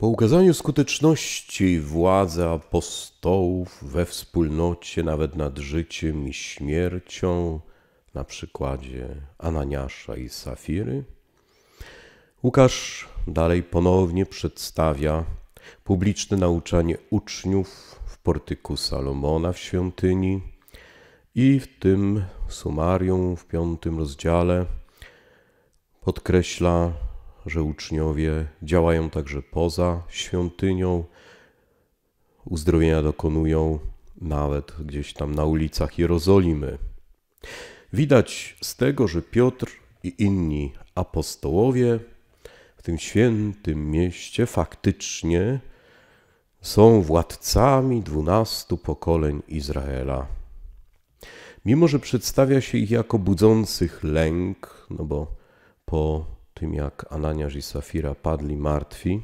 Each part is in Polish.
Po ukazaniu skuteczności władzy apostołów we wspólnocie nawet nad życiem i śmiercią, na przykładzie Ananiasza i Safiry, Łukasz dalej ponownie przedstawia publiczne nauczanie uczniów w portyku Salomona w świątyni i w tym sumarium w piątym rozdziale podkreśla że uczniowie działają także poza świątynią, uzdrowienia dokonują nawet gdzieś tam na ulicach Jerozolimy. Widać z tego, że Piotr i inni apostołowie w tym świętym mieście faktycznie są władcami dwunastu pokoleń Izraela. Mimo, że przedstawia się ich jako budzących lęk, no bo po tym jak Ananiasz i Safira padli martwi,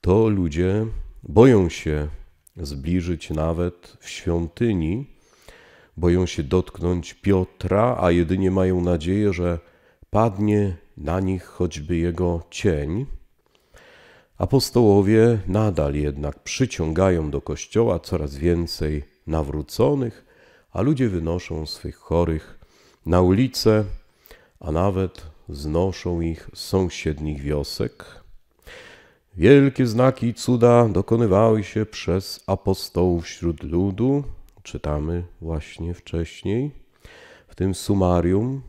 to ludzie boją się zbliżyć nawet w świątyni, boją się dotknąć Piotra, a jedynie mają nadzieję, że padnie na nich choćby jego cień. Apostołowie nadal jednak przyciągają do kościoła coraz więcej nawróconych, a ludzie wynoszą swych chorych na ulicę, a nawet znoszą ich z sąsiednich wiosek. Wielkie znaki i cuda dokonywały się przez apostołów wśród ludu, czytamy właśnie wcześniej w tym sumarium,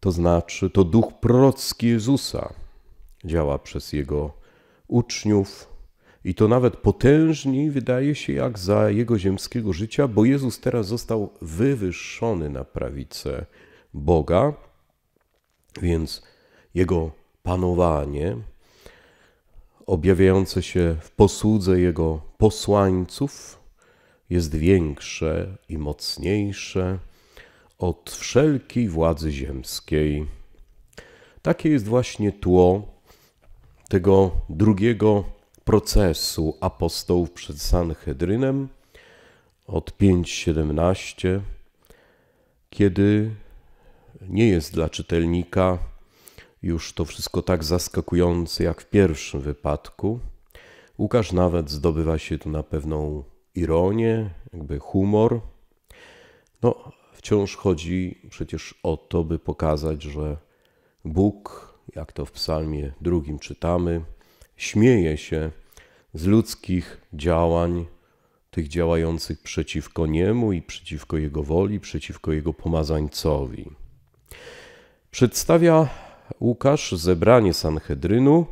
to znaczy to duch prorocki Jezusa działa przez jego uczniów, i to nawet potężniej wydaje się jak za jego ziemskiego życia, bo Jezus teraz został wywyższony na prawicę Boga, więc jego panowanie, objawiające się w posłudze jego posłańców, jest większe i mocniejsze od wszelkiej władzy ziemskiej. Takie jest właśnie tło tego drugiego procesu apostołów przed Sanhedrynem od 5:17, kiedy nie jest dla czytelnika już to wszystko tak zaskakujące jak w pierwszym wypadku. Łukasz nawet zdobywa się tu na pewną ironię, jakby humor. No, wciąż chodzi przecież o to, by pokazać, że Bóg, jak to w Psalmie drugim czytamy, śmieje się z ludzkich działań, tych działających przeciwko niemu i przeciwko jego woli, przeciwko jego pomazańcowi. Przedstawia Łukasz zebranie Sanhedrynu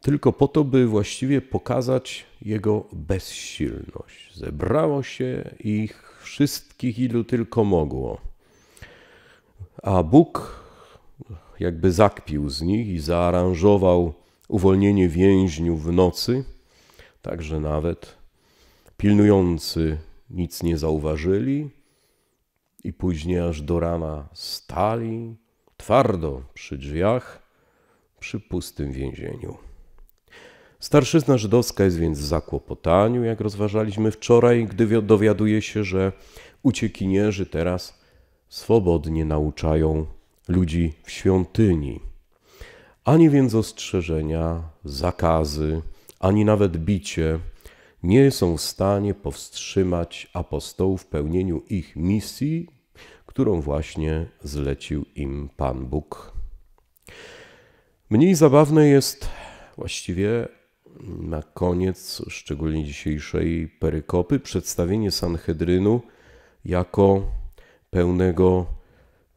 tylko po to, by właściwie pokazać jego bezsilność. Zebrało się ich wszystkich, ilu tylko mogło. A Bóg jakby zakpił z nich i zaaranżował uwolnienie więźniów w nocy, także nawet pilnujący nic nie zauważyli, i później aż do rana stali twardo przy drzwiach przy pustym więzieniu. Starszyzna żydowska jest więc w zakłopotaniu, jak rozważaliśmy wczoraj, gdy dowiaduje się, że uciekinierzy teraz swobodnie nauczają ludzi w świątyni. Ani więc ostrzeżenia, zakazy, ani nawet bicie nie są w stanie powstrzymać apostołów w pełnieniu ich misji którą właśnie zlecił im Pan Bóg. Mniej zabawne jest właściwie na koniec, szczególnie dzisiejszej perykopy, przedstawienie Sanhedrynu jako pełnego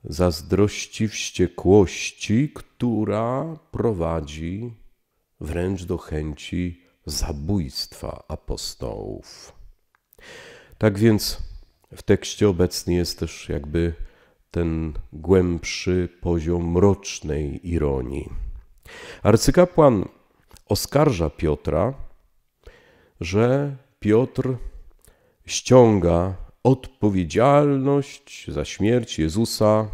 zazdrości, wściekłości, która prowadzi wręcz do chęci zabójstwa apostołów. Tak więc w tekście obecny jest też jakby ten głębszy poziom mrocznej ironii. Arcykapłan oskarża Piotra, że Piotr ściąga odpowiedzialność za śmierć Jezusa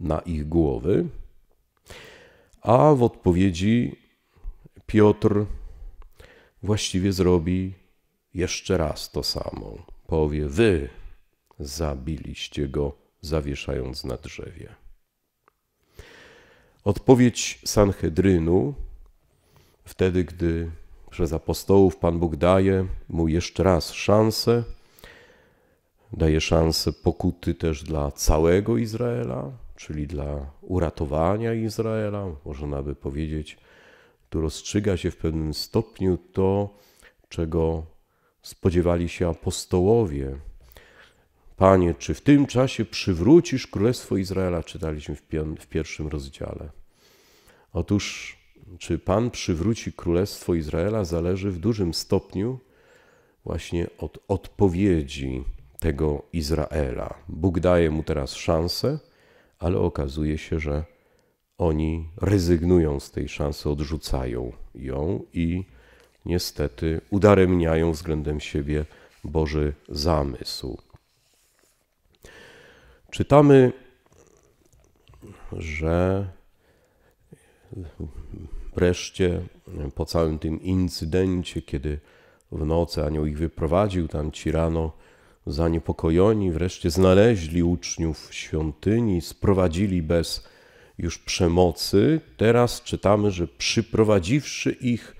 na ich głowy, a w odpowiedzi Piotr właściwie zrobi jeszcze raz to samo. Powie: Wy zabiliście go, zawieszając na drzewie. Odpowiedź Sanhedrynu, wtedy gdy przez apostołów Pan Bóg daje mu jeszcze raz szansę, daje szansę pokuty też dla całego Izraela, czyli dla uratowania Izraela, można by powiedzieć, tu rozstrzyga się w pewnym stopniu to, czego spodziewali się apostołowie, Panie, czy w tym czasie przywrócisz Królestwo Izraela? Czytaliśmy w, w pierwszym rozdziale. Otóż, czy Pan przywróci Królestwo Izraela, zależy w dużym stopniu właśnie od odpowiedzi tego Izraela. Bóg daje mu teraz szansę, ale okazuje się, że oni rezygnują z tej szansy, odrzucają ją i niestety udaremniają względem siebie Boży zamysł czytamy, że wreszcie po całym tym incydencie, kiedy w nocy anioł ich wyprowadził, tam ci rano zaniepokojeni, wreszcie znaleźli uczniów w świątyni, sprowadzili bez już przemocy. Teraz czytamy, że przyprowadziwszy ich,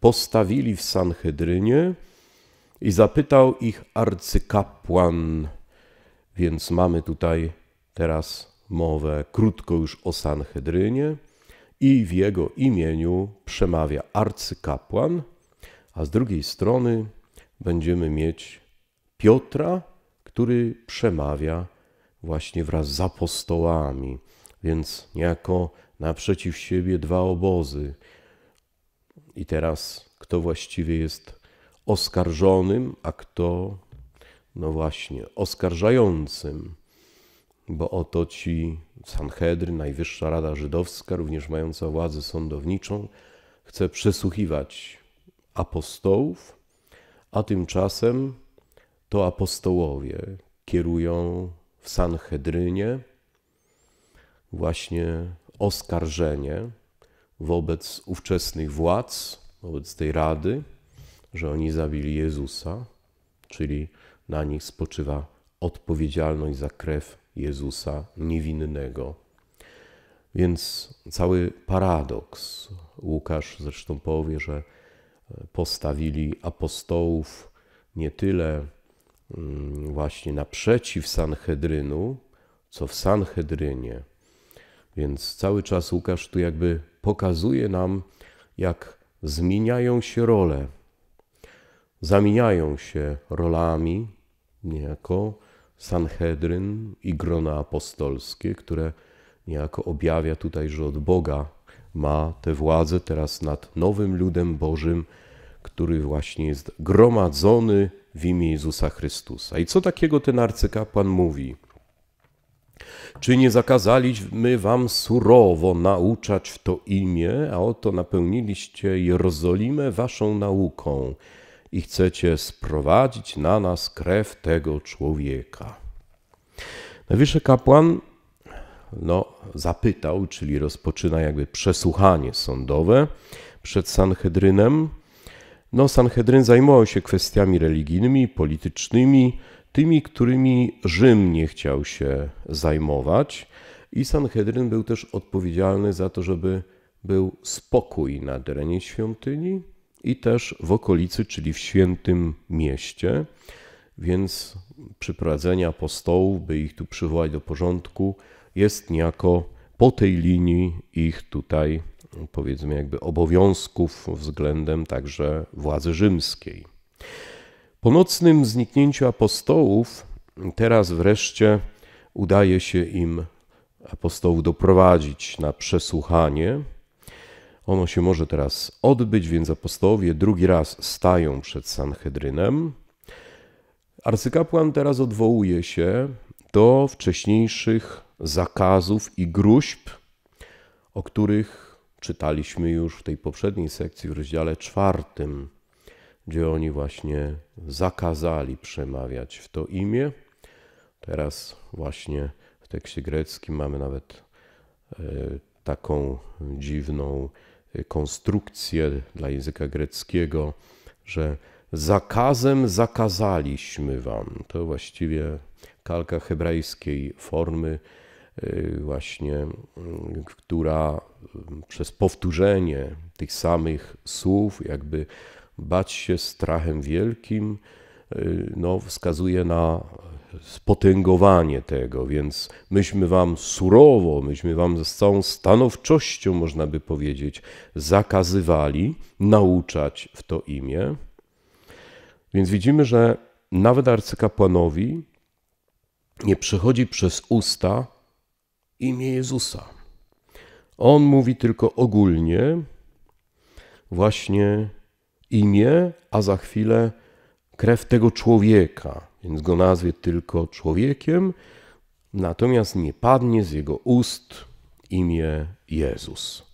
postawili w Sanhedrynie i zapytał ich arcykapłan więc mamy tutaj teraz mowę krótko już o Sanhedrynie i w jego imieniu przemawia arcykapłan, a z drugiej strony będziemy mieć Piotra, który przemawia właśnie wraz z apostołami, więc niejako naprzeciw siebie dwa obozy. I teraz kto właściwie jest oskarżonym, a kto no właśnie, oskarżającym, bo oto ci Sanhedry, Najwyższa Rada Żydowska, również mająca władzę sądowniczą, chce przesłuchiwać apostołów, a tymczasem to apostołowie kierują w Sanhedrynie właśnie oskarżenie wobec ówczesnych władz, wobec tej rady, że oni zabili Jezusa, czyli na nich spoczywa odpowiedzialność za krew Jezusa niewinnego. Więc cały paradoks. Łukasz zresztą powie, że e, postawili apostołów nie tyle mm, właśnie naprzeciw Sanhedrynu, co w Sanhedrynie. Więc cały czas Łukasz tu jakby pokazuje nam, jak zmieniają się role zamieniają się rolami niejako Sanhedryn i grona apostolskie, które niejako objawia tutaj, że od Boga ma tę władzę teraz nad nowym ludem Bożym, który właśnie jest gromadzony w imię Jezusa Chrystusa. I co takiego ten arcykapłan mówi? Czy nie zakazaliśmy wam surowo nauczać w to imię, a oto napełniliście Jerozolimę waszą nauką? i chcecie sprowadzić na nas krew tego człowieka. Najwyższy kapłan no, zapytał, czyli rozpoczyna jakby przesłuchanie sądowe przed Sanhedrynem. No, Sanhedryn zajmował się kwestiami religijnymi, politycznymi, tymi, którymi Rzym nie chciał się zajmować. I Sanhedryn był też odpowiedzialny za to, żeby był spokój na terenie świątyni, i też w okolicy, czyli w świętym mieście. Więc przyprowadzenie apostołów, by ich tu przywołać do porządku, jest niejako po tej linii ich tutaj, powiedzmy, jakby obowiązków względem także władzy rzymskiej. Po nocnym zniknięciu apostołów, teraz wreszcie udaje się im apostołów doprowadzić na przesłuchanie, ono się może teraz odbyć, więc apostołowie drugi raz stają przed Sanhedrynem. Arcykapłan teraz odwołuje się do wcześniejszych zakazów i gruźb, o których czytaliśmy już w tej poprzedniej sekcji w rozdziale czwartym, gdzie oni właśnie zakazali przemawiać w to imię. Teraz właśnie w tekście greckim mamy nawet e, taką dziwną konstrukcję dla języka greckiego, że zakazem zakazaliśmy wam. To właściwie kalka hebrajskiej formy, y, właśnie, y, która y, przez powtórzenie tych samych słów, jakby bać się strachem wielkim, no, wskazuje na spotęgowanie tego, więc myśmy wam surowo, myśmy wam z całą stanowczością, można by powiedzieć, zakazywali nauczać w to imię. Więc widzimy, że nawet arcykapłanowi nie przechodzi przez usta imię Jezusa. On mówi tylko ogólnie właśnie imię, a za chwilę krew tego człowieka więc go nazwie tylko człowiekiem, natomiast nie padnie z jego ust imię Jezus.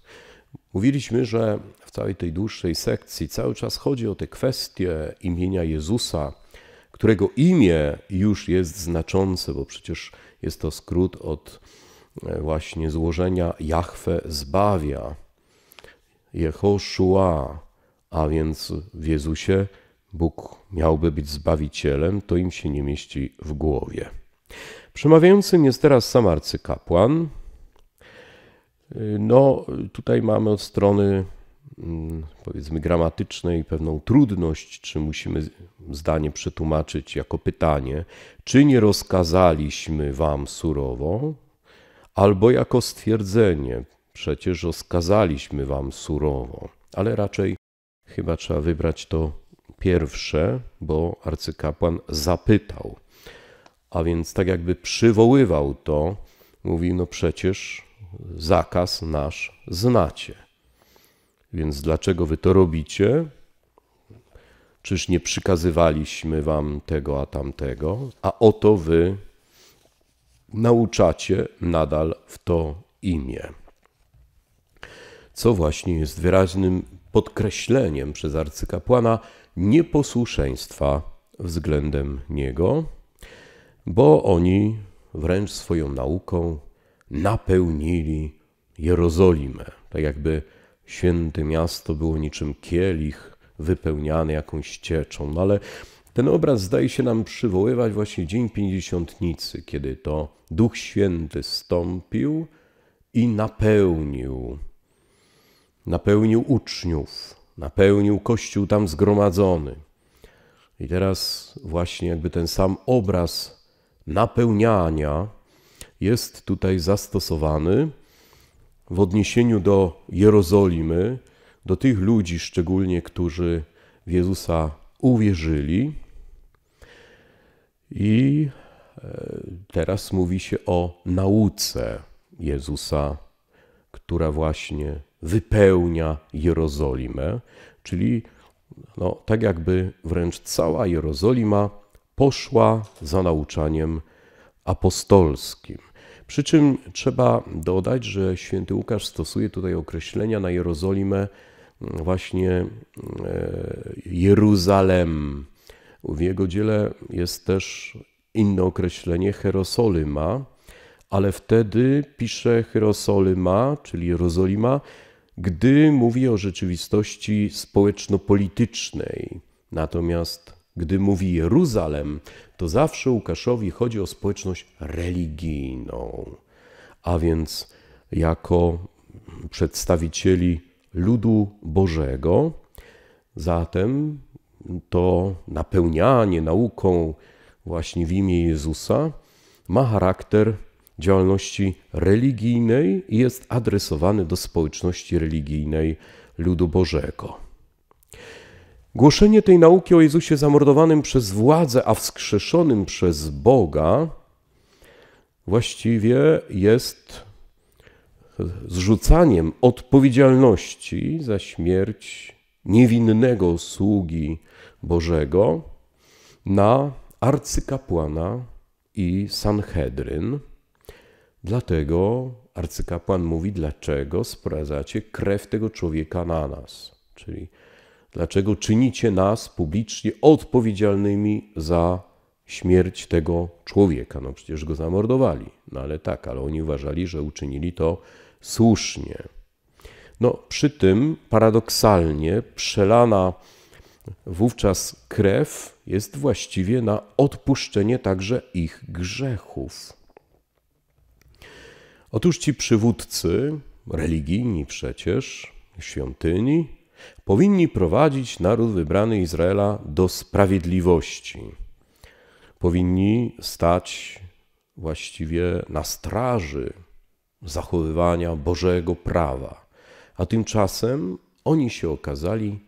Mówiliśmy, że w całej tej dłuższej sekcji cały czas chodzi o tę kwestię imienia Jezusa, którego imię już jest znaczące, bo przecież jest to skrót od e, właśnie złożenia Jahwe zbawia, Jehoszua, a więc w Jezusie Bóg miałby być zbawicielem, to im się nie mieści w głowie. Przemawiającym jest teraz sam arcykapłan. Y, no, tutaj mamy od strony mm, powiedzmy gramatycznej pewną trudność, czy musimy zdanie przetłumaczyć jako pytanie, czy nie rozkazaliśmy wam surowo, albo jako stwierdzenie, przecież rozkazaliśmy wam surowo, ale raczej chyba trzeba wybrać to pierwsze, bo arcykapłan zapytał, a więc tak jakby przywoływał to, mówi: No przecież zakaz nasz znacie. Więc dlaczego wy to robicie? Czyż nie przykazywaliśmy wam tego, a tamtego? A oto wy nauczacie nadal w to imię. Co właśnie jest wyraźnym podkreśleniem przez arcykapłana, nieposłuszeństwa względem Niego, bo oni wręcz swoją nauką napełnili Jerozolimę. Tak jakby święte miasto było niczym kielich wypełniany jakąś cieczą. No ale ten obraz zdaje się nam przywoływać właśnie Dzień Pięćdziesiątnicy, kiedy to Duch Święty stąpił i napełnił, napełnił uczniów, napełnił kościół tam zgromadzony. I teraz właśnie jakby ten sam obraz napełniania jest tutaj zastosowany w odniesieniu do Jerozolimy, do tych ludzi szczególnie, którzy w Jezusa uwierzyli. I e, teraz mówi się o nauce Jezusa, która właśnie wypełnia Jerozolimę, czyli no, tak jakby wręcz cała Jerozolima poszła za nauczaniem apostolskim. Przy czym trzeba dodać, że święty Łukasz stosuje tutaj określenia na Jerozolimę mm, właśnie e, Jeruzalem. W jego dziele jest też inne określenie Herosolyma, ale wtedy pisze Herosolyma, czyli Jerozolima, gdy mówi o rzeczywistości społeczno-politycznej. Natomiast gdy mówi Jeruzalem, to zawsze Łukaszowi chodzi o społeczność religijną. A więc jako przedstawicieli ludu Bożego, zatem to napełnianie nauką właśnie w imię Jezusa ma charakter działalności religijnej i jest adresowany do społeczności religijnej ludu Bożego. Głoszenie tej nauki o Jezusie zamordowanym przez władzę, a wskrzeszonym przez Boga, właściwie jest zrzucaniem odpowiedzialności za śmierć niewinnego sługi Bożego na arcykapłana i Sanhedryn, Dlatego arcykapłan mówi, dlaczego sprowadzacie krew tego człowieka na nas, czyli dlaczego czynicie nas publicznie odpowiedzialnymi za śmierć tego człowieka. No przecież go zamordowali, no ale tak, ale oni uważali, że uczynili to słusznie. No przy tym paradoksalnie przelana wówczas krew jest właściwie na odpuszczenie także ich grzechów. Otóż ci przywódcy, religijni przecież, świątyni, powinni prowadzić naród wybrany Izraela do sprawiedliwości. Powinni stać właściwie na straży zachowywania Bożego prawa. A tymczasem oni się okazali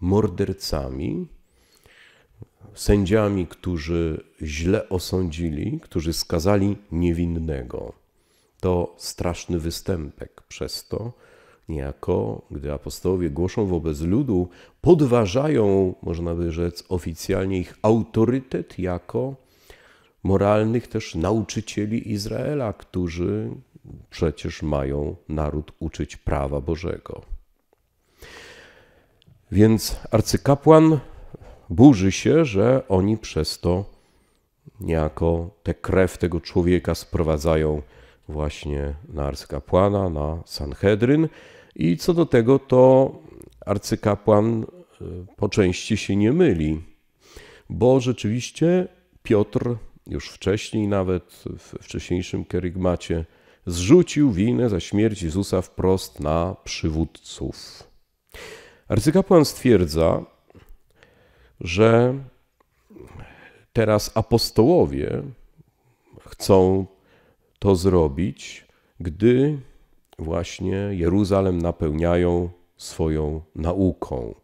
mordercami, sędziami, którzy źle osądzili, którzy skazali niewinnego to straszny występek. Przez to niejako, gdy apostołowie głoszą wobec ludu, podważają, można by rzec, oficjalnie ich autorytet jako moralnych też nauczycieli Izraela, którzy przecież mają naród uczyć prawa Bożego. Więc arcykapłan burzy się, że oni przez to niejako tę krew tego człowieka sprowadzają właśnie na arcykapłana, na Sanhedryn. I co do tego, to arcykapłan e, po części się nie myli, bo rzeczywiście Piotr już wcześniej, nawet w wcześniejszym kerygmacie, zrzucił winę za śmierć Jezusa wprost na przywódców. Arcykapłan stwierdza, że teraz apostołowie chcą to zrobić, gdy właśnie Jeruzalem napełniają swoją nauką,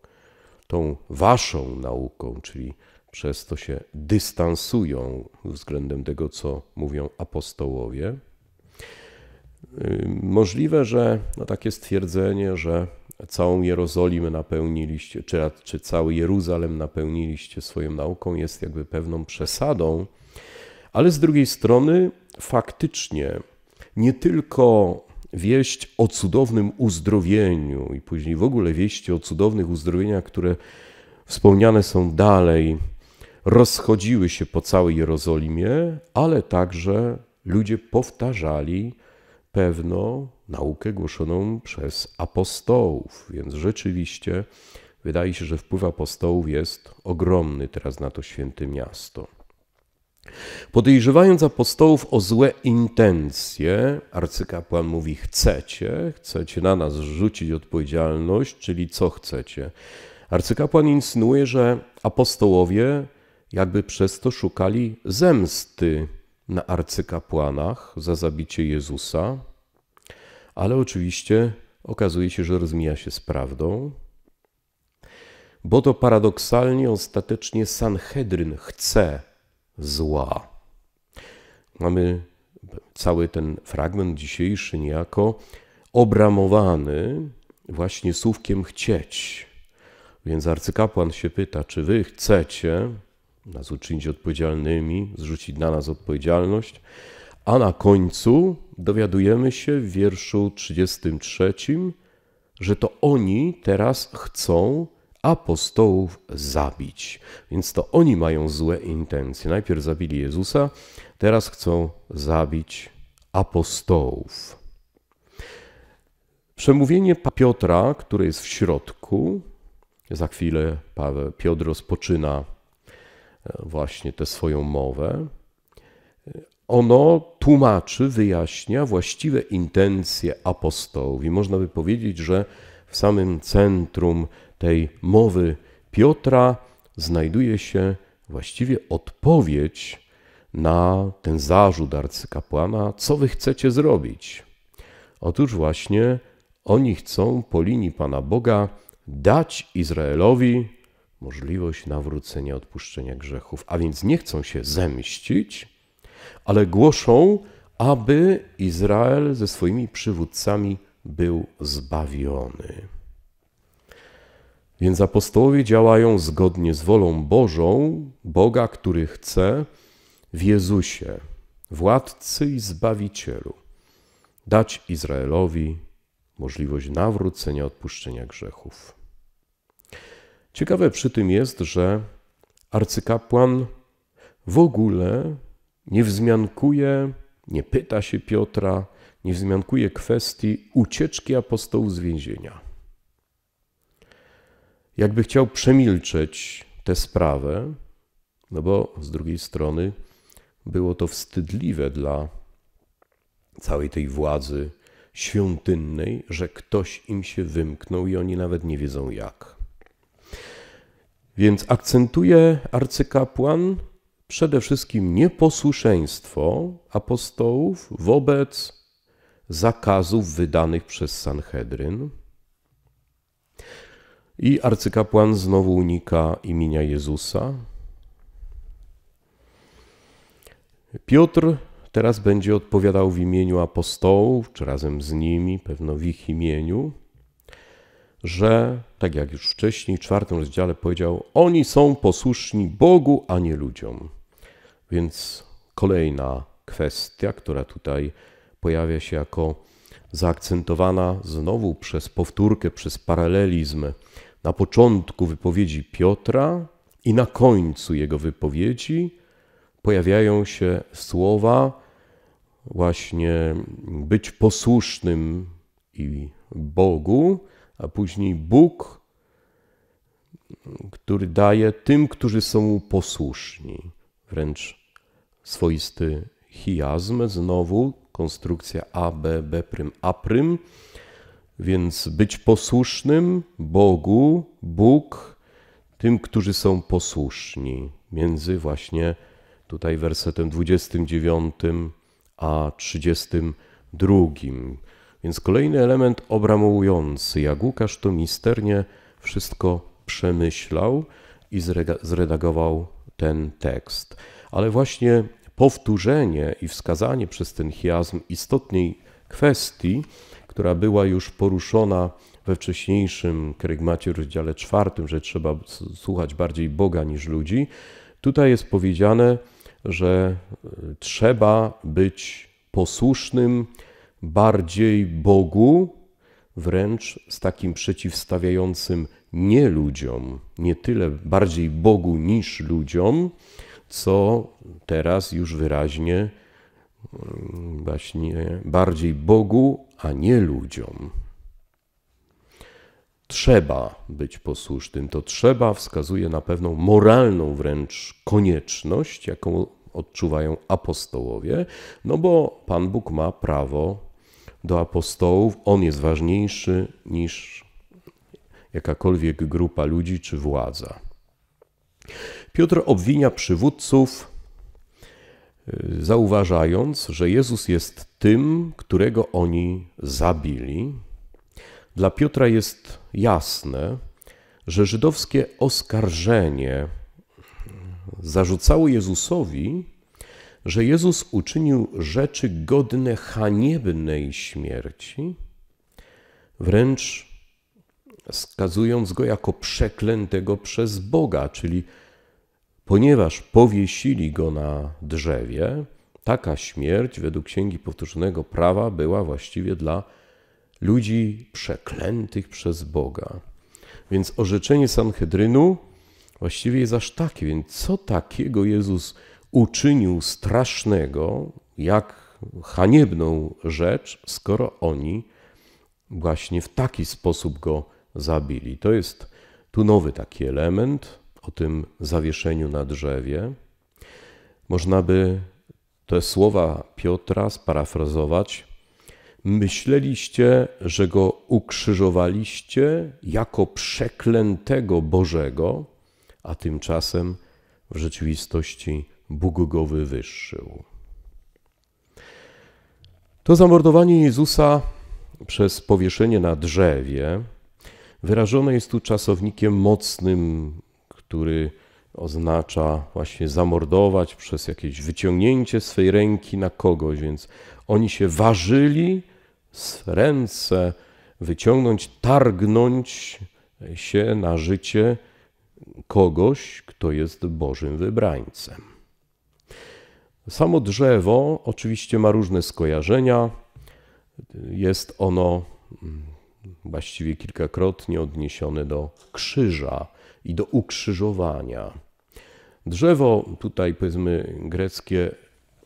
tą waszą nauką, czyli przez to się dystansują względem tego, co mówią apostołowie. Możliwe, że no takie stwierdzenie, że całą Jerozolimę napełniliście, czy, czy cały Jeruzalem napełniliście swoją nauką, jest jakby pewną przesadą, ale z drugiej strony faktycznie nie tylko wieść o cudownym uzdrowieniu i później w ogóle wieści o cudownych uzdrowieniach, które wspomniane są dalej, rozchodziły się po całej Jerozolimie, ale także ludzie powtarzali pewną naukę głoszoną przez apostołów. Więc rzeczywiście wydaje się, że wpływ apostołów jest ogromny teraz na to święte miasto. Podejrzewając apostołów o złe intencje, arcykapłan mówi: Chcecie, chcecie na nas rzucić odpowiedzialność, czyli co chcecie? Arcykapłan insynuuje, że apostołowie jakby przez to szukali zemsty na arcykapłanach za zabicie Jezusa, ale oczywiście okazuje się, że rozmija się z prawdą, bo to paradoksalnie ostatecznie Sanhedryn chce zła. Mamy cały ten fragment dzisiejszy niejako obramowany właśnie słówkiem chcieć. Więc arcykapłan się pyta, czy wy chcecie nas uczynić odpowiedzialnymi, zrzucić na nas odpowiedzialność, a na końcu dowiadujemy się w wierszu 33, że to oni teraz chcą apostołów zabić. Więc to oni mają złe intencje. Najpierw zabili Jezusa, teraz chcą zabić apostołów. Przemówienie Piotra, które jest w środku, za chwilę Paweł, Piotr rozpoczyna e, właśnie tę swoją mowę. Ono tłumaczy, wyjaśnia właściwe intencje apostołów i można by powiedzieć, że w samym centrum tej mowy Piotra znajduje się właściwie odpowiedź na ten zarzut arcykapłana, co wy chcecie zrobić. Otóż właśnie oni chcą po linii Pana Boga dać Izraelowi możliwość nawrócenia, odpuszczenia grzechów, a więc nie chcą się zemścić, ale głoszą, aby Izrael ze swoimi przywódcami był zbawiony. Więc apostołowie działają zgodnie z wolą Bożą, Boga, który chce, w Jezusie, władcy i zbawicielu, dać Izraelowi możliwość nawrócenia, odpuszczenia grzechów. Ciekawe przy tym jest, że arcykapłan w ogóle nie wzmiankuje, nie pyta się Piotra, nie wzmiankuje kwestii ucieczki apostołów z więzienia jakby chciał przemilczeć tę sprawę, no bo z drugiej strony było to wstydliwe dla całej tej władzy świątynnej, że ktoś im się wymknął i oni nawet nie wiedzą jak. Więc akcentuje arcykapłan przede wszystkim nieposłuszeństwo apostołów wobec zakazów wydanych przez Sanhedryn i arcykapłan znowu unika imienia Jezusa. Piotr teraz będzie odpowiadał w imieniu apostołów, czy razem z nimi, pewno w ich imieniu, że, tak jak już wcześniej w czwartym rozdziale powiedział, oni są posłuszni Bogu, a nie ludziom. Więc kolejna kwestia, która tutaj pojawia się jako zaakcentowana znowu przez powtórkę, przez paralelizm na początku wypowiedzi Piotra i na końcu jego wypowiedzi pojawiają się słowa właśnie być posłusznym i Bogu, a później Bóg, który daje tym, którzy są mu posłuszni. Wręcz swoisty chiasm, znowu konstrukcja A, B, B', A', więc być posłusznym Bogu, Bóg, tym, którzy są posłuszni. Między właśnie tutaj wersetem 29 a 32. Więc kolejny element obramowujący jak Łukasz to misternie wszystko przemyślał i zredagował ten tekst. Ale właśnie powtórzenie i wskazanie przez ten chiasm istotnej kwestii która była już poruszona we wcześniejszym kerygmacie rozdziale czwartym, że trzeba słuchać bardziej Boga niż ludzi. Tutaj jest powiedziane, że e, trzeba być posłusznym bardziej Bogu, wręcz z takim przeciwstawiającym nie ludziom, nie tyle bardziej Bogu niż ludziom, co teraz już wyraźnie właśnie bardziej Bogu, a nie ludziom. Trzeba być posłusznym. To trzeba wskazuje na pewną moralną wręcz konieczność, jaką odczuwają apostołowie, no bo Pan Bóg ma prawo do apostołów. On jest ważniejszy niż jakakolwiek grupa ludzi czy władza. Piotr obwinia przywódców zauważając, że Jezus jest tym, którego oni zabili. Dla Piotra jest jasne, że żydowskie oskarżenie zarzucało Jezusowi, że Jezus uczynił rzeczy godne haniebnej śmierci, wręcz skazując go jako przeklętego przez Boga, czyli Ponieważ powiesili go na drzewie, taka śmierć według Księgi Powtórzonego Prawa była właściwie dla ludzi przeklętych przez Boga. Więc orzeczenie Sanhedrynu właściwie jest aż takie, więc co takiego Jezus uczynił strasznego, jak haniebną rzecz, skoro oni właśnie w taki sposób go zabili. To jest tu nowy taki element, o tym zawieszeniu na drzewie, można by te słowa Piotra sparafrazować. Myśleliście, że go ukrzyżowaliście jako przeklętego Bożego, a tymczasem w rzeczywistości Bóg go wywyższył. To zamordowanie Jezusa przez powieszenie na drzewie wyrażone jest tu czasownikiem mocnym który oznacza właśnie zamordować przez jakieś wyciągnięcie swej ręki na kogoś, więc oni się ważyli z ręce wyciągnąć, targnąć się na życie kogoś, kto jest Bożym wybrańcem. Samo drzewo oczywiście ma różne skojarzenia. Jest ono mm, właściwie kilkakrotnie odniesione do krzyża, i do ukrzyżowania. Drzewo, tutaj powiedzmy greckie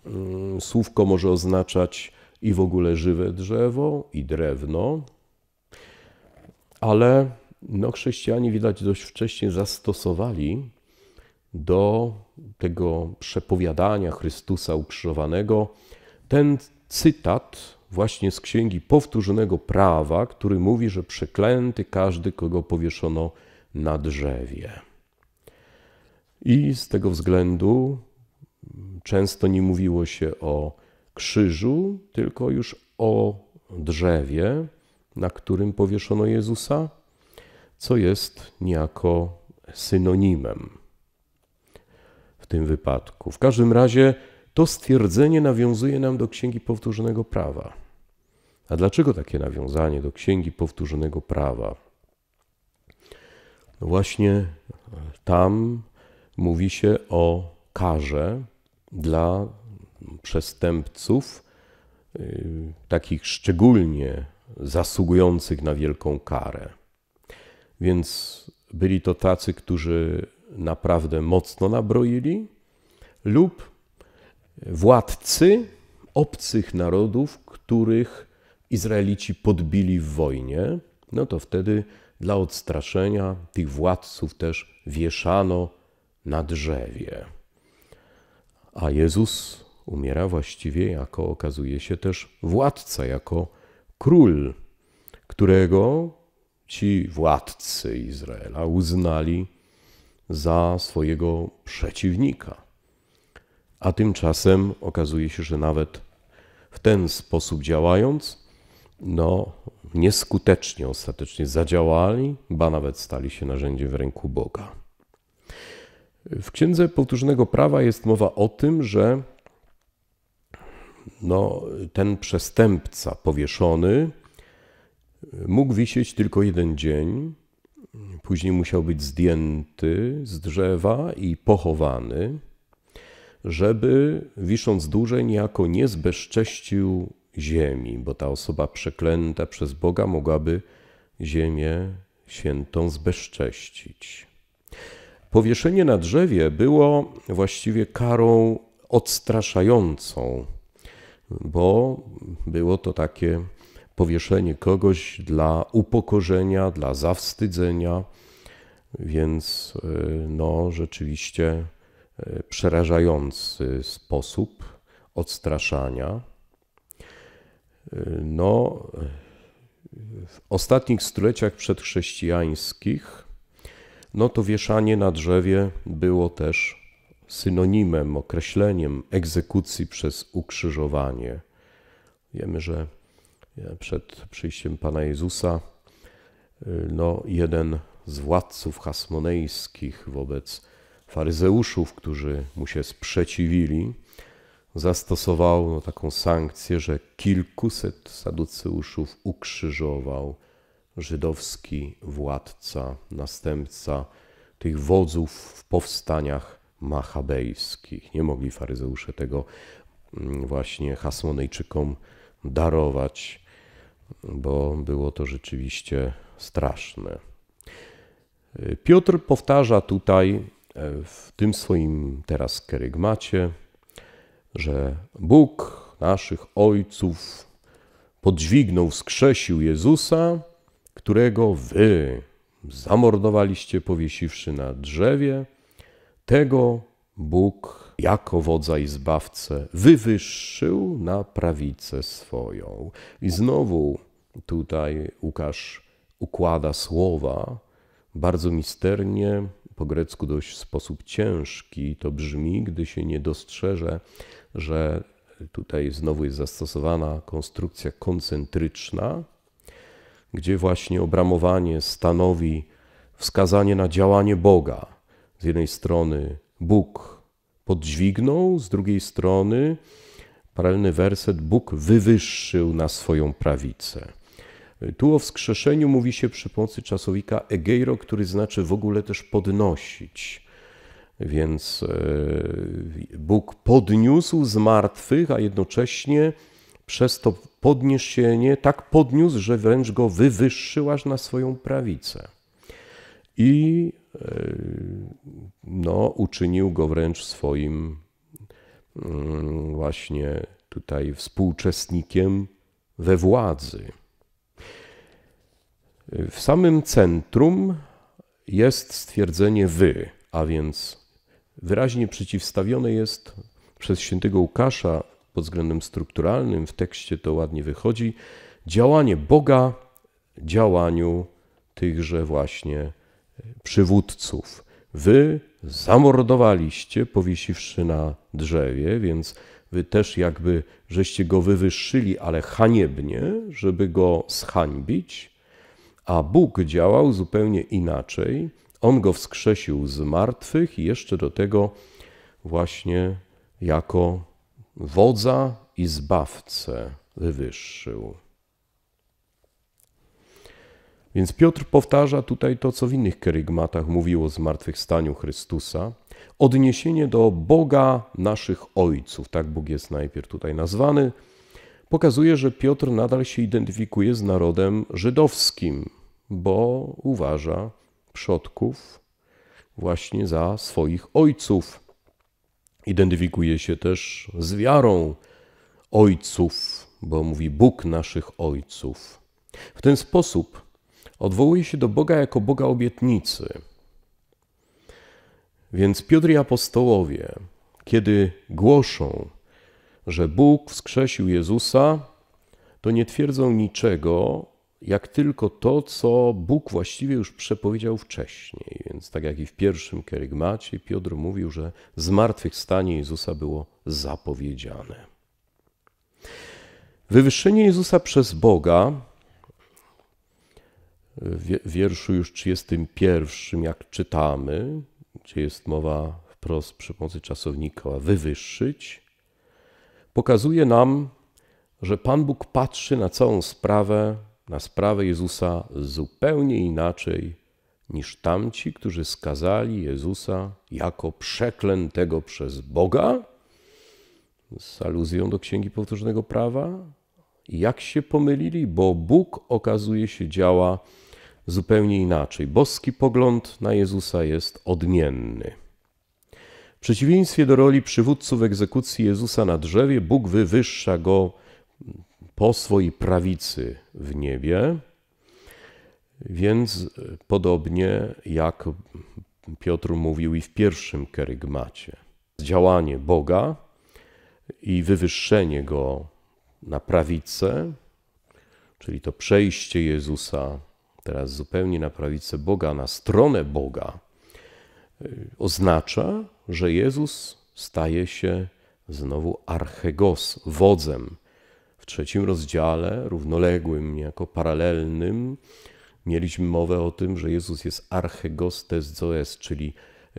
mm, słówko może oznaczać i w ogóle żywe drzewo, i drewno, ale no, chrześcijanie widać dość wcześnie zastosowali do tego przepowiadania Chrystusa ukrzyżowanego ten cytat właśnie z Księgi Powtórzonego Prawa, który mówi, że przeklęty każdy, kogo powieszono na drzewie. I z tego względu często nie mówiło się o krzyżu, tylko już o drzewie, na którym powieszono Jezusa, co jest niejako synonimem w tym wypadku. W każdym razie to stwierdzenie nawiązuje nam do Księgi Powtórzonego Prawa. A dlaczego takie nawiązanie do Księgi Powtórzonego Prawa? No właśnie e, tam mówi się o karze dla przestępców, e, takich szczególnie zasługujących na wielką karę. Więc byli to tacy, którzy naprawdę mocno nabroili, lub władcy obcych narodów, których Izraelici podbili w wojnie, no to wtedy dla odstraszenia tych władców też wieszano na drzewie. A Jezus umiera właściwie jako okazuje się też władca, jako król, którego ci władcy Izraela uznali za swojego przeciwnika. A tymczasem okazuje się, że nawet w ten sposób działając, no, nieskutecznie ostatecznie zadziałali, ba nawet stali się narzędziem w ręku Boga. W księdze powtórzonego prawa jest mowa o tym, że no, ten przestępca powieszony mógł wisieć tylko jeden dzień, później musiał być zdjęty z drzewa i pochowany, żeby wisząc dłużej niejako nie zbezcześcił ziemi, bo ta osoba przeklęta przez Boga mogłaby ziemię świętą zbezcześcić. Powieszenie na drzewie było właściwie karą odstraszającą, bo było to takie powieszenie kogoś dla upokorzenia, dla zawstydzenia, więc e, no, rzeczywiście e, przerażający sposób odstraszania no, w ostatnich stuleciach przedchrześcijańskich, no to wieszanie na drzewie było też synonimem, określeniem egzekucji przez ukrzyżowanie. Wiemy, że e, przed przyjściem Pana Jezusa, e, no, jeden z władców hasmonejskich wobec faryzeuszów, którzy mu się sprzeciwili, zastosował no, taką sankcję, że kilkuset saduceuszów ukrzyżował żydowski władca, następca tych wodzów w powstaniach machabejskich. Nie mogli faryzeusze tego mm, właśnie hasmonejczykom darować, bo było to rzeczywiście straszne. Piotr powtarza tutaj e, w tym swoim teraz kerygmacie, że Bóg naszych ojców podźwignął, wskrzesił Jezusa, którego wy zamordowaliście, powiesiwszy na drzewie, tego Bóg jako wodza i zbawcę wywyższył na prawicę swoją. I znowu tutaj Łukasz układa słowa bardzo misternie, po grecku dość w sposób ciężki to brzmi, gdy się nie dostrzeże że tutaj znowu jest zastosowana konstrukcja koncentryczna, gdzie właśnie obramowanie stanowi wskazanie na działanie Boga. Z jednej strony Bóg podźwignął, z drugiej strony paralelny werset Bóg wywyższył na swoją prawicę. Tu o wskrzeszeniu mówi się przy pomocy czasownika egeiro, który znaczy w ogóle też podnosić. Więc e, Bóg podniósł z martwych, a jednocześnie przez to podniesienie tak podniósł, że wręcz go wywyższył aż na swoją prawicę. I e, no, uczynił go wręcz swoim mm, właśnie tutaj współczesnikiem we władzy. W samym centrum jest stwierdzenie wy, a więc wyraźnie przeciwstawione jest przez świętego Łukasza pod względem strukturalnym, w tekście to ładnie wychodzi, działanie Boga działaniu tychże właśnie przywódców. Wy zamordowaliście, powiesiwszy na drzewie, więc wy też jakby żeście go wywyższyli, ale haniebnie, żeby go zhańbić, a Bóg działał zupełnie inaczej, on go wskrzesił z martwych i jeszcze do tego właśnie jako wodza i zbawcę wywyższył. Więc Piotr powtarza tutaj to, co w innych kerygmatach mówiło o zmartwychwstaniu Chrystusa. Odniesienie do Boga naszych ojców, tak Bóg jest najpierw tutaj nazwany, pokazuje, że Piotr nadal się identyfikuje z narodem żydowskim, bo uważa, przodków, właśnie za swoich ojców. Identyfikuje się też z wiarą ojców, bo mówi Bóg naszych ojców. W ten sposób odwołuje się do Boga jako Boga obietnicy. Więc Piotr i apostołowie, kiedy głoszą, że Bóg wskrzesił Jezusa, to nie twierdzą niczego, jak tylko to, co Bóg właściwie już przepowiedział wcześniej. Więc tak jak i w pierwszym kerygmacie, Piotr mówił, że zmartwychwstanie Jezusa było zapowiedziane. Wywyższenie Jezusa przez Boga w wierszu już 31, jak czytamy, gdzie jest mowa wprost przy pomocy czasownika wywyższyć, pokazuje nam, że Pan Bóg patrzy na całą sprawę na sprawę Jezusa zupełnie inaczej niż tamci, którzy skazali Jezusa jako przeklętego przez Boga, z aluzją do Księgi Powtórnego Prawa. Jak się pomylili, bo Bóg okazuje się działa zupełnie inaczej. Boski pogląd na Jezusa jest odmienny. W przeciwieństwie do roli przywódców egzekucji Jezusa na drzewie, Bóg wywyższa go po swojej prawicy w niebie, więc podobnie jak Piotr mówił i w pierwszym kerygmacie. Działanie Boga i wywyższenie Go na prawicę, czyli to przejście Jezusa teraz zupełnie na prawicę Boga, na stronę Boga, oznacza, że Jezus staje się znowu archegos, wodzem, trzecim rozdziale, równoległym, niejako paralelnym, mieliśmy mowę o tym, że Jezus jest archegostes zoes, czyli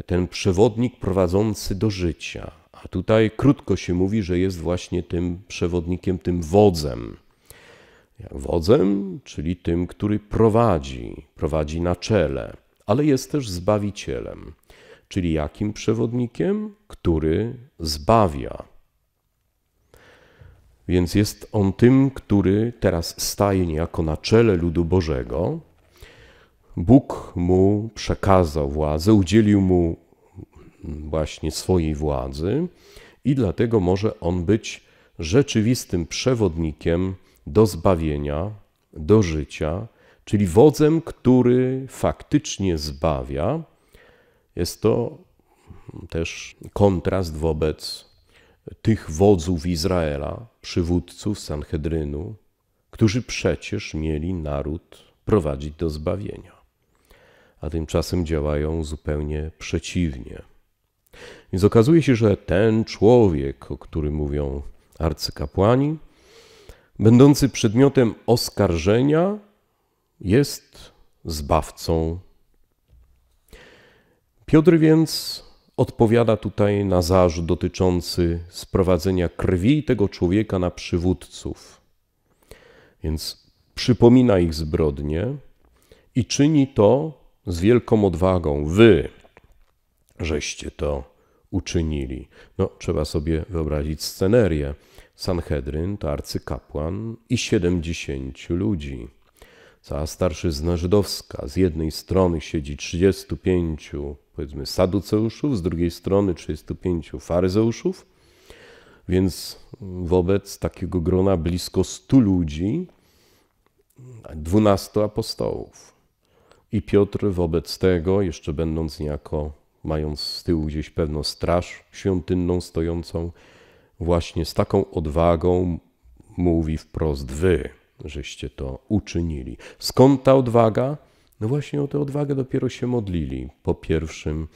ten przewodnik prowadzący do życia. A tutaj krótko się mówi, że jest właśnie tym przewodnikiem, tym wodzem. Wodzem, czyli tym, który prowadzi, prowadzi na czele, ale jest też zbawicielem, czyli jakim przewodnikiem, który zbawia, więc jest on tym, który teraz staje niejako na czele ludu Bożego. Bóg mu przekazał władzę, udzielił mu właśnie swojej władzy i dlatego może on być rzeczywistym przewodnikiem do zbawienia, do życia, czyli wodzem, który faktycznie zbawia. Jest to też kontrast wobec tych wodzów Izraela, przywódców Sanhedrynu, którzy przecież mieli naród prowadzić do zbawienia. A tymczasem działają zupełnie przeciwnie. Więc okazuje się, że ten człowiek, o którym mówią arcykapłani, będący przedmiotem oskarżenia, jest zbawcą. Piotr więc odpowiada tutaj na zarzut dotyczący sprowadzenia krwi tego człowieka na przywódców. Więc przypomina ich zbrodnie i czyni to z wielką odwagą. Wy żeście to uczynili. No, trzeba sobie wyobrazić scenerię. Sanhedryn to arcykapłan i 70 ludzi. Cała starszyzna żydowska. Z jednej strony siedzi 35 powiedzmy saduceuszów, z drugiej strony 35 faryzeuszów. Więc wobec takiego grona blisko 100 ludzi, 12 apostołów. I Piotr wobec tego, jeszcze będąc niejako, mając z tyłu gdzieś pewną straż świątynną stojącą, właśnie z taką odwagą mówi wprost: Wy, żeście to uczynili. Skąd ta odwaga? No właśnie o tę odwagę dopiero się modlili po pierwszym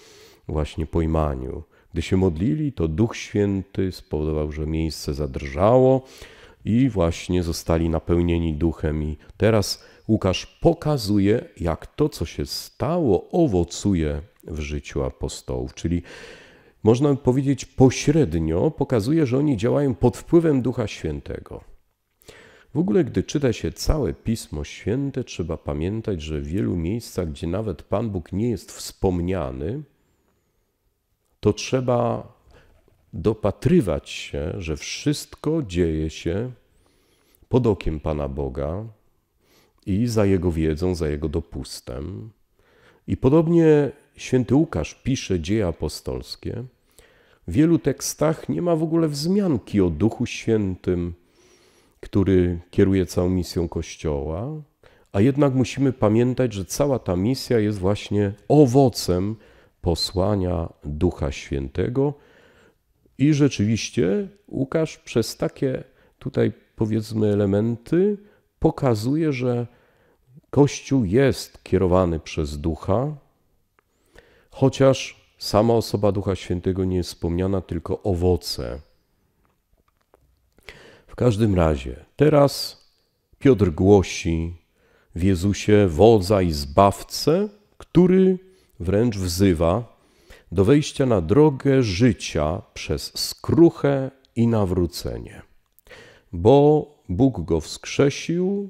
właśnie pojmaniu. Gdy się modlili, to Duch Święty spowodował, że miejsce zadrżało i właśnie zostali napełnieni duchem. I teraz Łukasz pokazuje, jak to, co się stało, owocuje w życiu apostołów. Czyli można powiedzieć pośrednio, pokazuje, że oni działają pod wpływem Ducha Świętego. W ogóle, gdy czyta się całe Pismo Święte, trzeba pamiętać, że w wielu miejscach, gdzie nawet Pan Bóg nie jest wspomniany, to trzeba dopatrywać się, że wszystko dzieje się pod okiem Pana Boga i za Jego wiedzą, za Jego dopustem. I podobnie święty Łukasz pisze dzieje apostolskie. W wielu tekstach nie ma w ogóle wzmianki o Duchu Świętym, który kieruje całą misją Kościoła, a jednak musimy pamiętać, że cała ta misja jest właśnie owocem posłania Ducha Świętego. I rzeczywiście Łukasz przez takie tutaj powiedzmy elementy pokazuje, że Kościół jest kierowany przez Ducha, chociaż sama osoba Ducha Świętego nie jest wspomniana, tylko owoce w każdym razie, teraz Piotr głosi w Jezusie wodza i zbawcę, który wręcz wzywa do wejścia na drogę życia przez skruchę i nawrócenie. Bo Bóg go wskrzesił,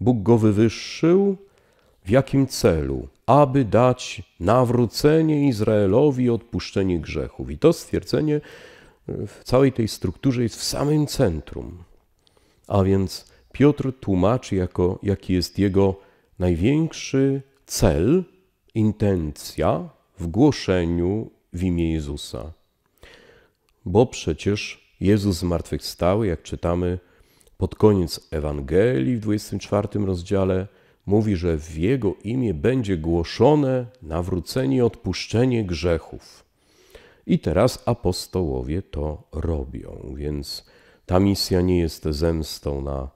Bóg go wywyższył. W jakim celu? Aby dać nawrócenie Izraelowi i odpuszczenie grzechów. I to stwierdzenie w całej tej strukturze jest w samym centrum. A więc Piotr tłumaczy, jako, jaki jest jego największy cel, intencja w głoszeniu w imię Jezusa. Bo przecież Jezus zmartwychwstały, jak czytamy pod koniec Ewangelii w 24 rozdziale, mówi, że w Jego imię będzie głoszone nawrócenie odpuszczenie grzechów. I teraz apostołowie to robią, więc ta misja nie jest zemstą na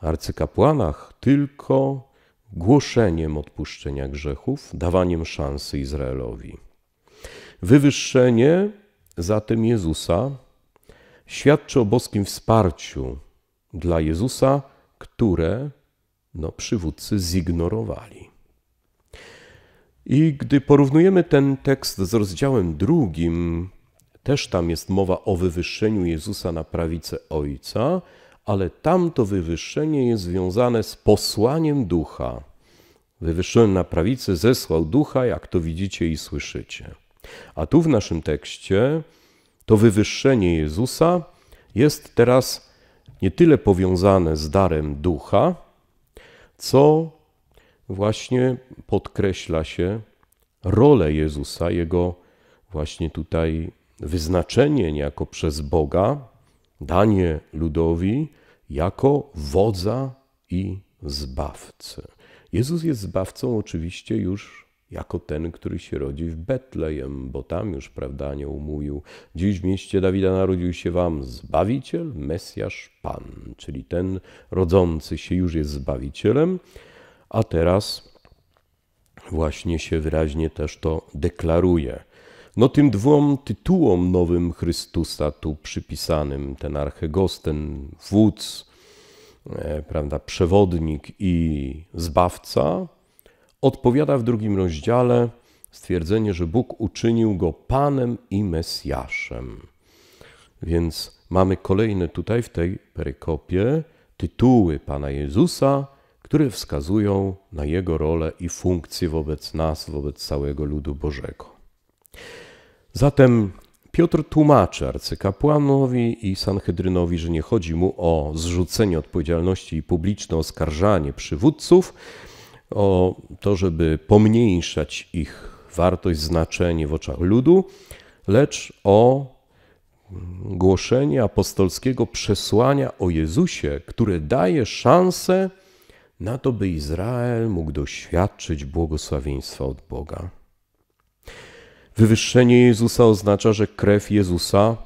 arcykapłanach, tylko głoszeniem odpuszczenia grzechów, dawaniem szansy Izraelowi. Wywyższenie zatem Jezusa świadczy o boskim wsparciu dla Jezusa, które no, przywódcy zignorowali. I gdy porównujemy ten tekst z rozdziałem drugim, też tam jest mowa o wywyższeniu Jezusa na prawicę Ojca, ale tamto wywyższenie jest związane z posłaniem ducha. Wywyższony na prawicę zesłał ducha, jak to widzicie i słyszycie. A tu w naszym tekście to wywyższenie Jezusa jest teraz nie tyle powiązane z darem ducha, co właśnie podkreśla się rolę Jezusa, jego właśnie tutaj wyznaczenie niejako przez Boga, danie ludowi jako wodza i zbawcę. Jezus jest zbawcą oczywiście już jako ten, który się rodzi w Betlejem, bo tam już, prawda, anioł mówił, dziś w mieście Dawida narodził się wam Zbawiciel, Mesjasz, Pan, czyli ten rodzący się już jest Zbawicielem, a teraz właśnie się wyraźnie też to deklaruje. No tym dwóm tytułom nowym Chrystusa tu przypisanym, ten archegos, ten wódz, e, prawda, przewodnik i zbawca, odpowiada w drugim rozdziale stwierdzenie, że Bóg uczynił go Panem i Mesjaszem. Więc mamy kolejne tutaj w tej perykopie tytuły Pana Jezusa, które wskazują na Jego rolę i funkcję wobec nas, wobec całego ludu Bożego. Zatem Piotr tłumaczy arcykapłanowi i Sanhedrynowi, że nie chodzi mu o zrzucenie odpowiedzialności i publiczne oskarżanie przywódców, o to, żeby pomniejszać ich wartość, znaczenie w oczach ludu, lecz o głoszenie apostolskiego przesłania o Jezusie, które daje szansę na to, by Izrael mógł doświadczyć błogosławieństwa od Boga. Wywyższenie Jezusa oznacza, że krew Jezusa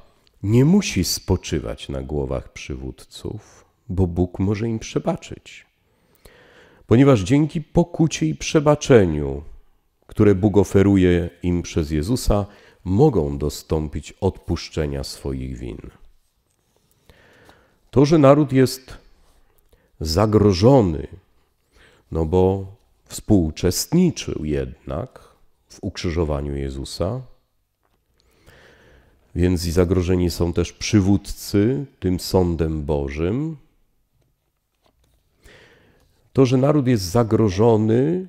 nie musi spoczywać na głowach przywódców, bo Bóg może im przebaczyć. Ponieważ dzięki pokucie i przebaczeniu, które Bóg oferuje im przez Jezusa, mogą dostąpić odpuszczenia swoich win. To, że naród jest zagrożony no bo współuczestniczył jednak w ukrzyżowaniu Jezusa. Więc i zagrożeni są też przywódcy tym sądem Bożym. To, że naród jest zagrożony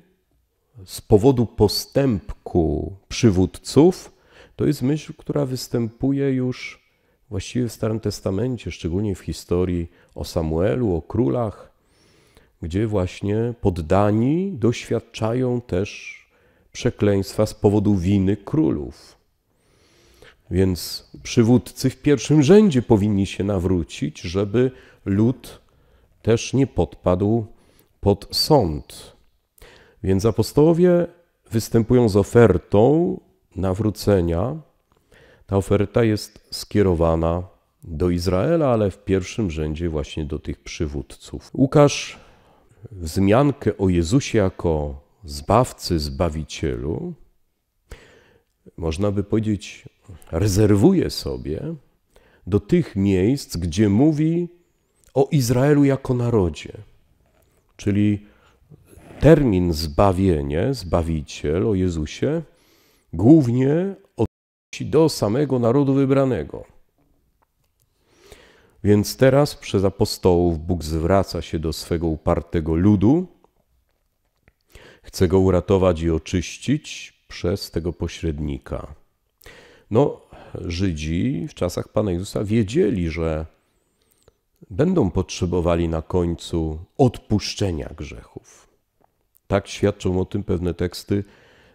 z powodu postępku przywódców, to jest myśl, która występuje już właściwie w Starym Testamencie, szczególnie w historii o Samuelu, o królach gdzie właśnie poddani doświadczają też przekleństwa z powodu winy królów. Więc przywódcy w pierwszym rzędzie powinni się nawrócić, żeby lud też nie podpadł pod sąd. Więc apostołowie występują z ofertą nawrócenia. Ta oferta jest skierowana do Izraela, ale w pierwszym rzędzie właśnie do tych przywódców. Łukasz wzmiankę o Jezusie jako zbawcy, zbawicielu, można by powiedzieć, rezerwuje sobie do tych miejsc, gdzie mówi o Izraelu jako narodzie. Czyli termin zbawienie, zbawiciel o Jezusie, głównie odnosi do samego narodu wybranego. Więc teraz przez apostołów Bóg zwraca się do swego upartego ludu, chce go uratować i oczyścić przez tego pośrednika. No, Żydzi w czasach Pana Jezusa wiedzieli, że będą potrzebowali na końcu odpuszczenia grzechów. Tak świadczą o tym pewne teksty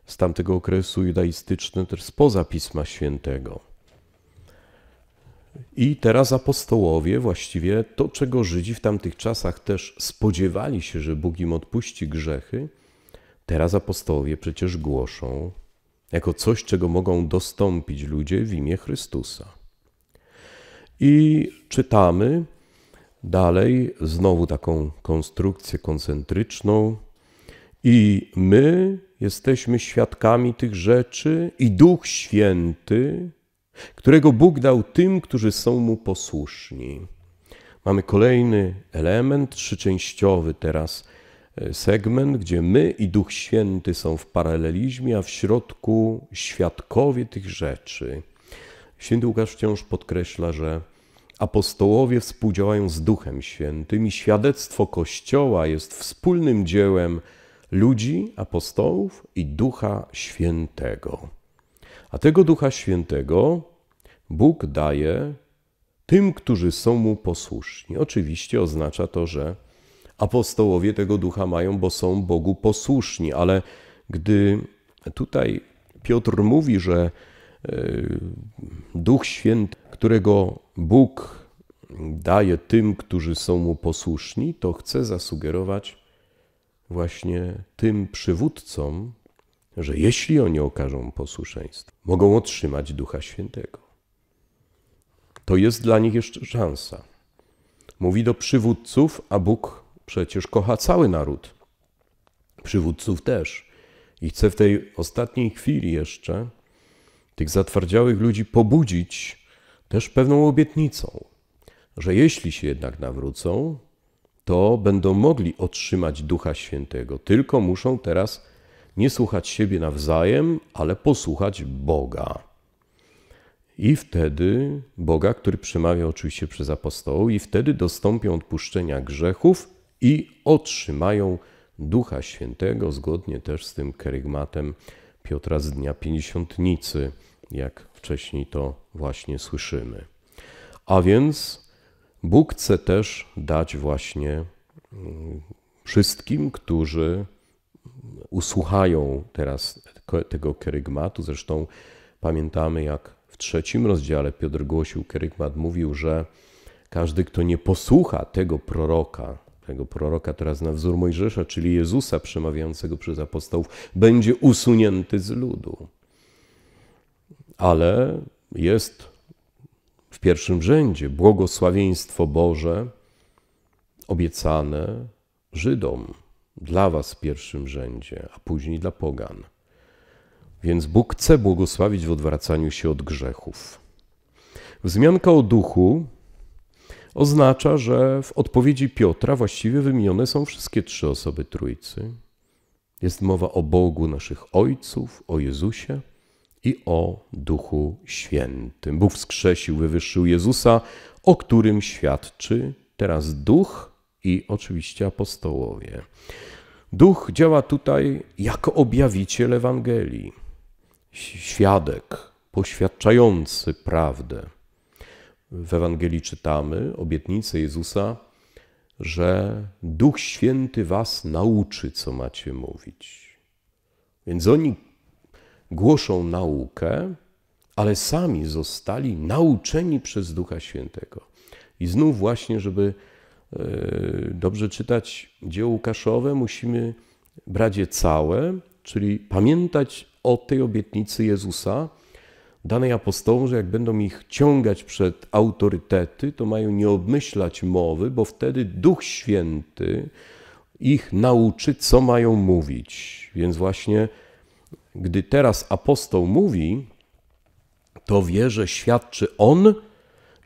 z tamtego okresu judaistyczne, też spoza Pisma Świętego. I teraz apostołowie, właściwie to, czego Żydzi w tamtych czasach też spodziewali się, że Bóg im odpuści grzechy, teraz apostołowie przecież głoszą jako coś, czego mogą dostąpić ludzie w imię Chrystusa. I czytamy dalej znowu taką konstrukcję koncentryczną. I my jesteśmy świadkami tych rzeczy, i Duch Święty, którego Bóg dał tym, którzy są mu posłuszni. Mamy kolejny element, trzyczęściowy teraz e, segment, gdzie my i Duch Święty są w paralelizmie, a w środku świadkowie tych rzeczy. Święty Łukasz wciąż podkreśla, że apostołowie współdziałają z Duchem Świętym i świadectwo Kościoła jest wspólnym dziełem ludzi, apostołów i Ducha Świętego. A tego Ducha Świętego Bóg daje tym, którzy są mu posłuszni. Oczywiście oznacza to, że apostołowie tego ducha mają, bo są Bogu posłuszni, ale gdy tutaj Piotr mówi, że e, Duch Święty, którego Bóg daje tym, którzy są mu posłuszni, to chce zasugerować właśnie tym przywódcom, że jeśli oni okażą posłuszeństwo, mogą otrzymać Ducha Świętego. To jest dla nich jeszcze szansa. Mówi do przywódców, a Bóg przecież kocha cały naród. Przywódców też. I chce w tej ostatniej chwili jeszcze tych zatwardziałych ludzi pobudzić też pewną obietnicą, że jeśli się jednak nawrócą, to będą mogli otrzymać Ducha Świętego, tylko muszą teraz nie słuchać siebie nawzajem, ale posłuchać Boga. I wtedy Boga, który przemawia oczywiście przez apostołów, i wtedy dostąpią odpuszczenia grzechów i otrzymają Ducha Świętego, zgodnie też z tym kerygmatem Piotra z Dnia Pięćdziesiątnicy, jak wcześniej to właśnie słyszymy. A więc Bóg chce też dać właśnie wszystkim, którzy usłuchają teraz tego kerygmatu. Zresztą pamiętamy, jak w trzecim rozdziale Piotr głosił, kerygmat mówił, że każdy, kto nie posłucha tego proroka, tego proroka teraz na wzór Mojżesza, czyli Jezusa przemawiającego przez apostołów, będzie usunięty z ludu. Ale jest w pierwszym rzędzie błogosławieństwo Boże obiecane Żydom dla was w pierwszym rzędzie, a później dla pogan. Więc Bóg chce błogosławić w odwracaniu się od grzechów. Wzmianka o duchu oznacza, że w odpowiedzi Piotra właściwie wymienione są wszystkie trzy osoby Trójcy. Jest mowa o Bogu naszych ojców, o Jezusie i o Duchu Świętym. Bóg wskrzesił, wywyższył Jezusa, o którym świadczy teraz Duch i oczywiście apostołowie. Duch działa tutaj jako objawiciel Ewangelii, świadek poświadczający prawdę. W Ewangelii czytamy obietnicę Jezusa, że Duch Święty was nauczy, co macie mówić. Więc oni głoszą naukę, ale sami zostali nauczeni przez Ducha Świętego. I znów właśnie, żeby E, dobrze czytać dzieło Łukaszowe, musimy brać je całe, czyli pamiętać o tej obietnicy Jezusa danej apostołom, że jak będą ich ciągać przed autorytety, to mają nie obmyślać mowy, bo wtedy Duch Święty ich nauczy, co mają mówić. Więc właśnie, gdy teraz apostoł mówi, to wie, że świadczy on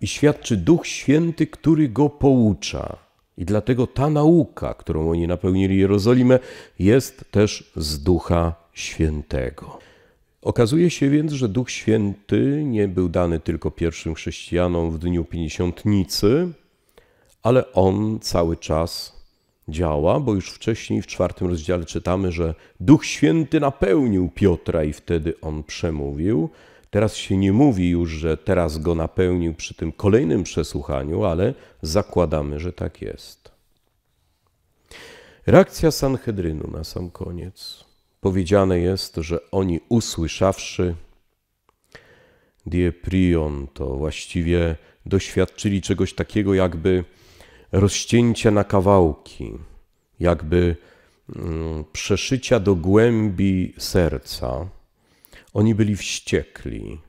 i świadczy Duch Święty, który go poucza. I dlatego ta nauka, którą oni napełnili Jerozolimę, jest też z Ducha Świętego. Okazuje się więc, że Duch Święty nie był dany tylko pierwszym chrześcijanom w dniu pięćdziesiątnicy, ale on cały czas działa, bo już wcześniej w czwartym rozdziale czytamy, że Duch Święty napełnił Piotra i wtedy on przemówił. Teraz się nie mówi już, że teraz go napełnił przy tym kolejnym przesłuchaniu, ale zakładamy, że tak jest. Reakcja Sanhedrynu na sam koniec. Powiedziane jest, że oni usłyszawszy dieprion, to właściwie doświadczyli czegoś takiego jakby rozcięcia na kawałki, jakby mm, przeszycia do głębi serca oni byli wściekli.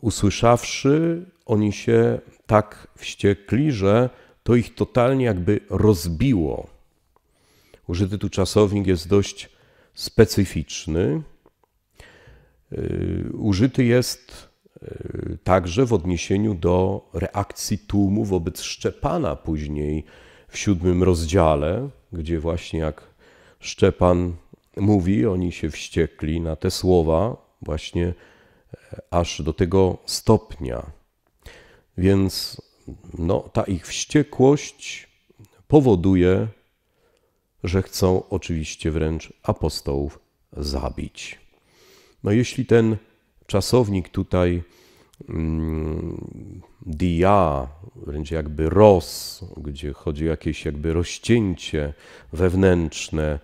Usłyszawszy, oni się tak wściekli, że to ich totalnie jakby rozbiło. Użyty tu czasownik jest dość specyficzny. Yy, użyty jest yy, także w odniesieniu do reakcji tłumu wobec Szczepana później w siódmym rozdziale, gdzie właśnie jak Szczepan mówi, oni się wściekli na te słowa, właśnie e, aż do tego stopnia. Więc no, ta ich wściekłość powoduje, że chcą oczywiście wręcz apostołów zabić. No jeśli ten czasownik tutaj mm, dia, wręcz jakby roz, gdzie chodzi o jakieś jakby rozcięcie wewnętrzne,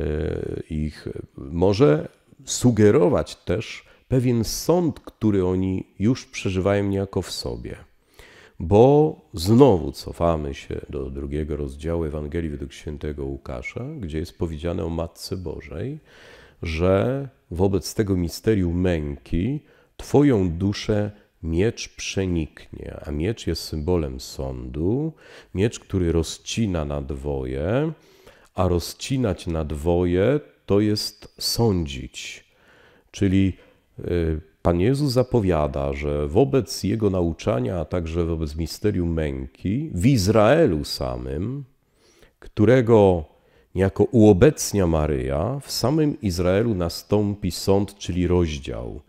E, ich może sugerować też pewien sąd, który oni już przeżywają niejako w sobie. Bo znowu cofamy się do drugiego rozdziału Ewangelii według świętego Łukasza, gdzie jest powiedziane o Matce Bożej, że wobec tego misterium męki Twoją duszę miecz przeniknie, a miecz jest symbolem sądu, miecz, który rozcina na dwoje, a rozcinać na dwoje to jest sądzić. Czyli y, Pan Jezus zapowiada, że wobec Jego nauczania, a także wobec misterium męki w Izraelu samym, którego niejako uobecnia Maryja, w samym Izraelu nastąpi sąd, czyli rozdział,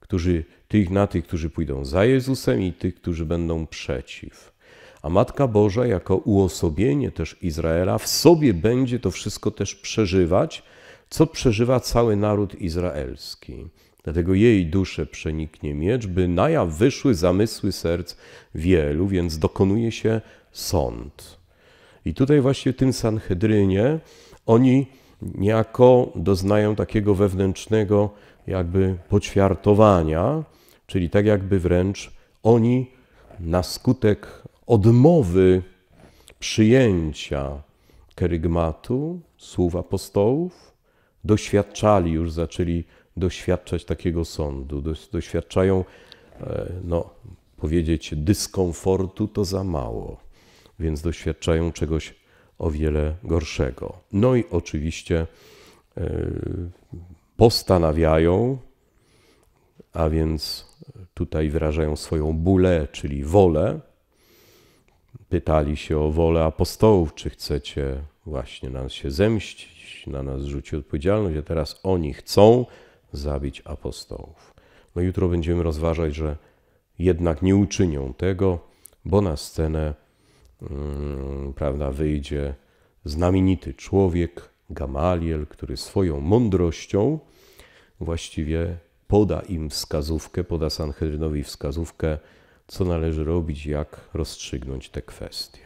którzy, tych na tych, którzy pójdą za Jezusem i tych, którzy będą przeciw. A Matka Boża, jako uosobienie też Izraela, w sobie będzie to wszystko też przeżywać, co przeżywa cały naród izraelski. Dlatego jej duszę przeniknie miecz, by na jaw wyszły zamysły serc wielu, więc dokonuje się sąd. I tutaj właśnie w tym Sanhedrynie oni niejako doznają takiego wewnętrznego jakby poćwiartowania, czyli tak jakby wręcz oni na skutek odmowy przyjęcia kerygmatu, słów apostołów, doświadczali, już zaczęli doświadczać takiego sądu. Doświadczają, e, no, powiedzieć, dyskomfortu to za mało, więc doświadczają czegoś o wiele gorszego. No i oczywiście e, postanawiają, a więc tutaj wyrażają swoją bólę, czyli wolę, pytali się o wolę apostołów, czy chcecie właśnie na nas się zemścić, na nas rzucić odpowiedzialność, a teraz oni chcą zabić apostołów. No jutro będziemy rozważać, że jednak nie uczynią tego, bo na scenę mm, prawda, wyjdzie znamienity człowiek, Gamaliel, który swoją mądrością właściwie poda im wskazówkę, poda Sanhedrinowi wskazówkę, co należy robić, jak rozstrzygnąć te kwestie.